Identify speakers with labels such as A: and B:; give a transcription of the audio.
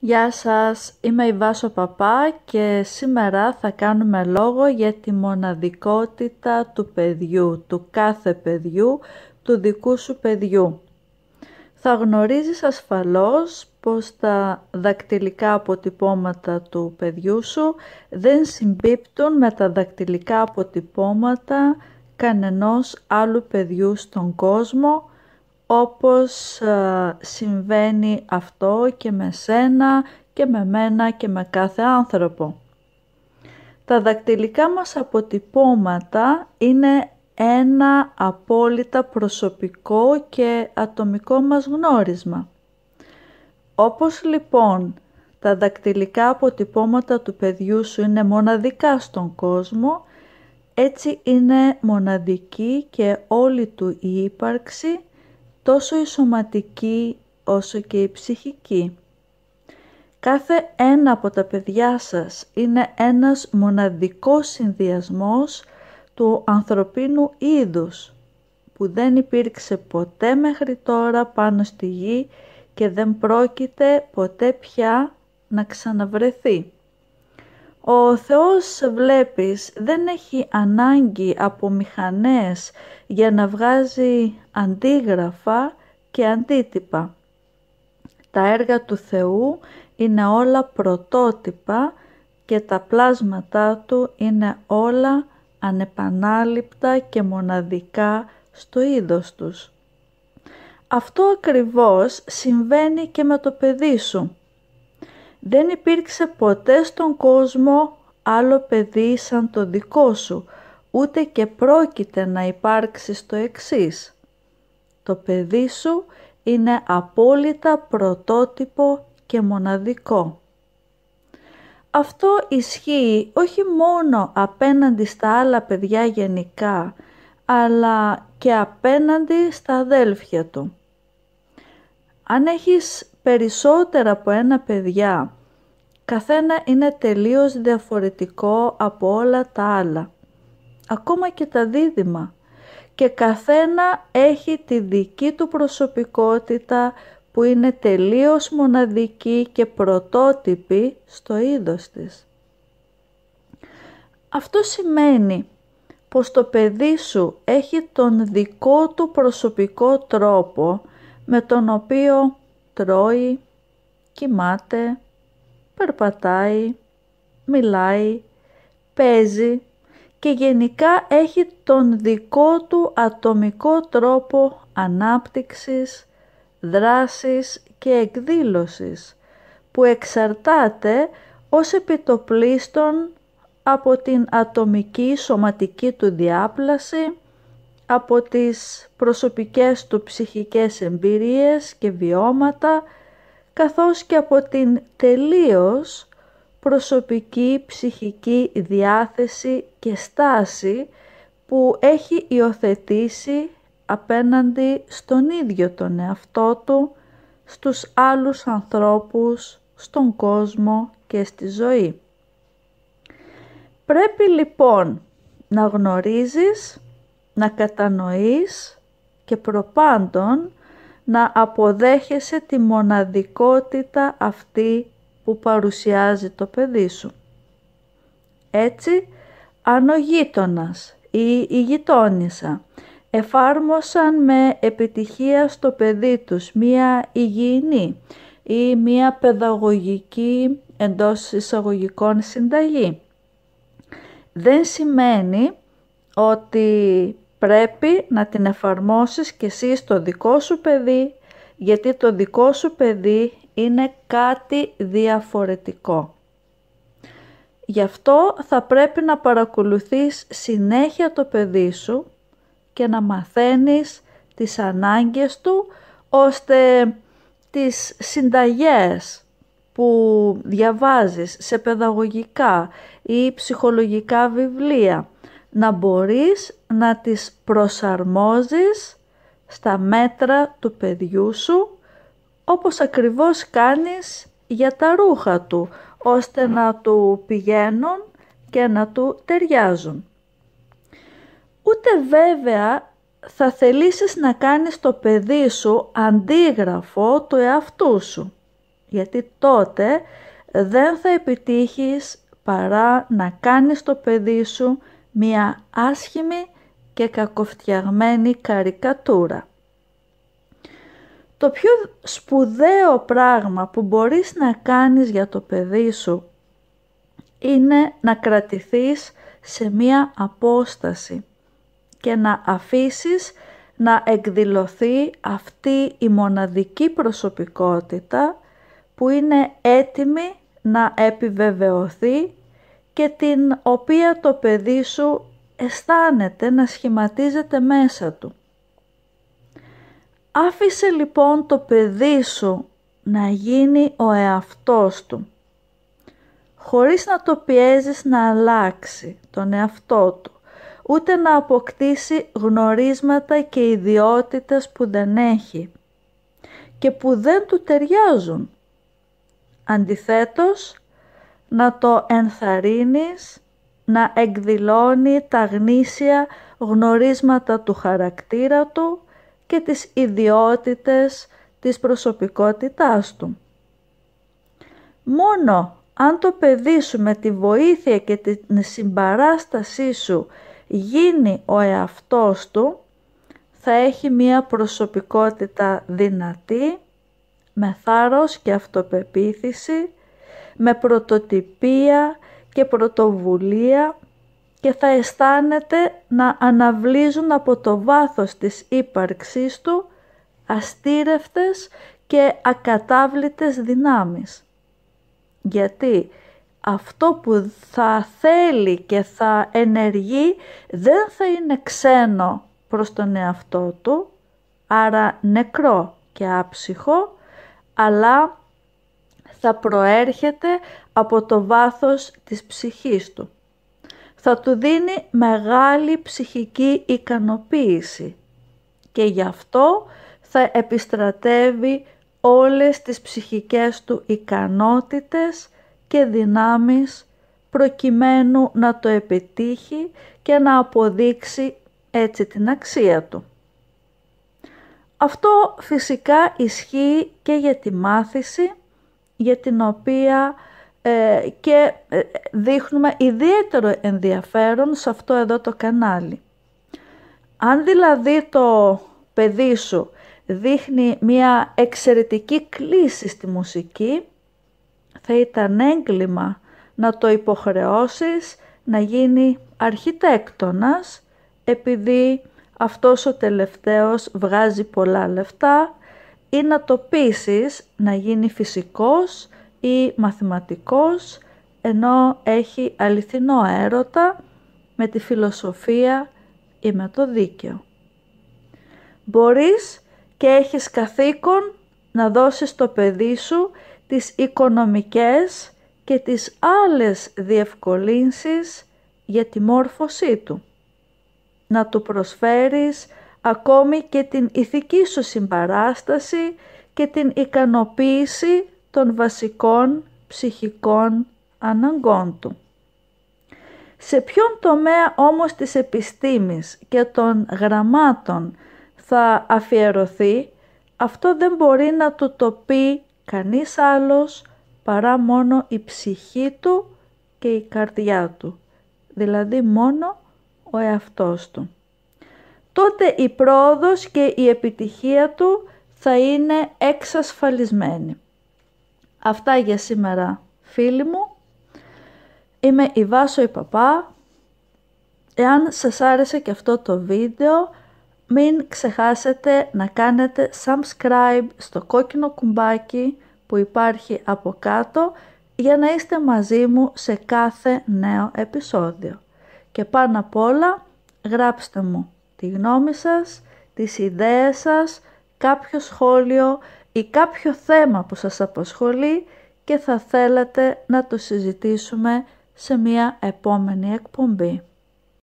A: Γεια σας, είμαι η Βάσο Παπά και σήμερα θα κάνουμε λόγο για τη μοναδικότητα του παιδιού, του κάθε παιδιού, του δικού σου παιδιού. Θα γνωρίζεις ασφαλώς πως τα δακτυλικά αποτυπώματα του παιδιού σου δεν συμπίπτουν με τα δακτυλικά αποτυπώματα κανενός άλλου παιδιού στον κόσμο, όπως ε, συμβαίνει αυτό και με σένα και με μένα και με κάθε άνθρωπο. Τα δακτυλικά μας αποτυπώματα είναι ένα απόλυτα προσωπικό και ατομικό μας γνώρισμα. Όπως λοιπόν τα δακτυλικά αποτυπώματα του παιδιού σου είναι μοναδικά στον κόσμο, έτσι είναι μοναδική και όλη του η ύπαρξη τόσο η σωματική όσο και η ψυχική. Κάθε ένα από τα παιδιά σας είναι ένας μοναδικός συνδυασμός του ανθρωπίνου είδους που δεν υπήρξε ποτέ μέχρι τώρα πάνω στη γη και δεν πρόκειται ποτέ πια να ξαναβρεθεί. Ο Θεός βλέπεις δεν έχει ανάγκη από μηχανές για να βγάζει αντίγραφα και αντίτυπα. Τα έργα του Θεού είναι όλα πρωτότυπα και τα πλάσματά του είναι όλα ανεπανάληπτα και μοναδικά στο είδος τους. Αυτό ακριβώς συμβαίνει και με το παιδί σου. Δεν υπήρξε ποτέ στον κόσμο άλλο παιδί σαν το δικό σου, ούτε και πρόκειται να υπάρξει το εξής. Το παιδί σου είναι απόλυτα πρωτότυπο και μοναδικό. Αυτό ισχύει όχι μόνο απέναντι στα άλλα παιδιά γενικά, αλλά και απέναντι στα αδέλφια του. Αν έχεις περισσότερα από ένα παιδιά καθένα είναι τελείως διαφορετικό από όλα τα άλλα. Ακόμα και τα δίδυμα. Και καθένα έχει τη δική του προσωπικότητα που είναι τελείως μοναδική και πρωτότυπη στο είδος της. Αυτό σημαίνει πως το παιδί σου έχει τον δικό του προσωπικό τρόπο με τον οποίο τρώει, κοιμάται, περπατάει, μιλάει, παίζει και γενικά έχει τον δικό του ατομικό τρόπο ανάπτυξης, δράσης και εκδήλωσης που εξαρτάται ως επιτοπλίστων από την ατομική σωματική του διάπλαση, από τις προσωπικές του ψυχικές εμπειρίες και βιώματα, καθώς και από την τελείως προσωπική ψυχική διάθεση και στάση που έχει υιοθετήσει απέναντι στον ίδιο τον εαυτό του, στους άλλους ανθρώπους, στον κόσμο και στη ζωή. Πρέπει λοιπόν να γνωρίζεις, να κατανοείς και προπάντων να αποδέχεσαι τη μοναδικότητα αυτή που παρουσιάζει το παιδί σου. Έτσι, αν ο η γειτόνισσα εφάρμοσαν με επιτυχία στο παιδί τους μία υγιεινή ή μία παιδαγωγική εντός εισαγωγικών συνταγή. Δεν σημαίνει ότι πρέπει να την εφαρμόσεις και εσύ στο δικό σου παιδί, γιατί το δικό σου παιδί είναι κάτι διαφορετικό. Γι' αυτό θα πρέπει να παρακολουθείς συνέχεια το παιδί σου και να μαθαίνεις τις ανάγκες του, ώστε τις συνταγές που διαβάζεις σε παιδαγωγικά ή ψυχολογικά βιβλία, να μπορείς να τις προσαρμόζεις στα μέτρα του παιδιού σου όπως ακριβώς κάνεις για τα ρούχα του ώστε να του πηγαίνουν και να του ταιριάζουν. Ούτε βέβαια θα θελήσεις να κάνεις το παιδί σου αντίγραφο του εαυτού σου γιατί τότε δεν θα επιτύχεις παρά να κάνεις το παιδί σου μία άσχημη και κακοφτιαγμένη καρικατούρα. Το πιο σπουδαίο πράγμα που μπορείς να κάνεις για το παιδί σου είναι να κρατηθείς σε μία απόσταση και να αφήσεις να εκδηλωθεί αυτή η μοναδική προσωπικότητα που είναι έτοιμη να επιβεβαιωθεί και την οποία το παιδί σου αισθάνεται να σχηματίζεται μέσα του. Άφησε λοιπόν το παιδί σου να γίνει ο εαυτός του, χωρίς να το πιέζεις να αλλάξει τον εαυτό του, ούτε να αποκτήσει γνωρίσματα και ιδιότητες που δεν έχει και που δεν του ταιριάζουν. Αντιθέτως, να το ενθαρρύνεις να εκδηλώνει τα γνήσια γνωρίσματα του χαρακτήρα του και τις ιδιότητες της προσωπικότητάς του. Μόνο αν το παιδί σου με τη βοήθεια και την συμπαράστασή σου γίνει ο εαυτός του, θα έχει μία προσωπικότητα δυνατή, με θάρρος και αυτοπεποίθηση με πρωτοτυπία και πρωτοβουλία και θα αισθάνεται να αναβλύζουν από το βάθος της ύπαρξής του αστήρευτες και ακατάβλητες δυνάμεις. Γιατί αυτό που θα θέλει και θα ενεργεί δεν θα είναι ξένο προς τον εαυτό του, άρα νεκρό και άψυχο, αλλά θα προέρχεται από το βάθος της ψυχής του. Θα του δίνει μεγάλη ψυχική ικανοποίηση και γι' αυτό θα επιστρατεύει όλες τις ψυχικές του ικανότητες και δυνάμεις προκειμένου να το επιτύχει και να αποδείξει έτσι την αξία του. Αυτό φυσικά ισχύει και για τη μάθηση για την οποία ε, και ε, δείχνουμε ιδιαίτερο ενδιαφέρον σε αυτό εδώ το κανάλι. Αν δηλαδή το παιδί σου δείχνει μια εξαιρετική κλίση στη μουσική, θα ήταν έγκλημα να το υποχρεώσεις να γίνει αρχιτέκτονας επειδή αυτός ο τελευταίος βγάζει πολλά λεφτά ή να το πείσεις να γίνει φυσικός ή μαθηματικός ενώ έχει αληθινό έρωτα με τη φιλοσοφία ή με το δίκαιο. Μπορείς και έχεις καθήκον να δώσεις στο παιδί σου τις οικονομικές και τις άλλες διευκολύνσεις για τη μόρφωσή του. Να του προσφέρεις ακόμη και την ηθική σου συμπαράσταση και την ικανοποίηση των βασικών ψυχικών αναγκών του. Σε ποιον τομέα όμως της επιστήμης και των γραμμάτων θα αφιερωθεί, αυτό δεν μπορεί να του το πει κανείς άλλος παρά μόνο η ψυχή του και η καρδιά του, δηλαδή μόνο ο εαυτός του τότε η πρόοδος και η επιτυχία του θα είναι εξασφαλισμένη. Αυτά για σήμερα φίλοι μου. Είμαι η Βάσο η Παπά. Εάν σας άρεσε και αυτό το βίντεο, μην ξεχάσετε να κάνετε subscribe στο κόκκινο κουμπάκι που υπάρχει από κάτω για να είστε μαζί μου σε κάθε νέο επεισόδιο. Και πάνω απ' όλα γράψτε μου τη γνώμη σας, τις ιδέες σας, κάποιο σχόλιο ή κάποιο θέμα που σας απασχολεί και θα θέλατε να το συζητήσουμε σε μια επόμενη εκπομπή.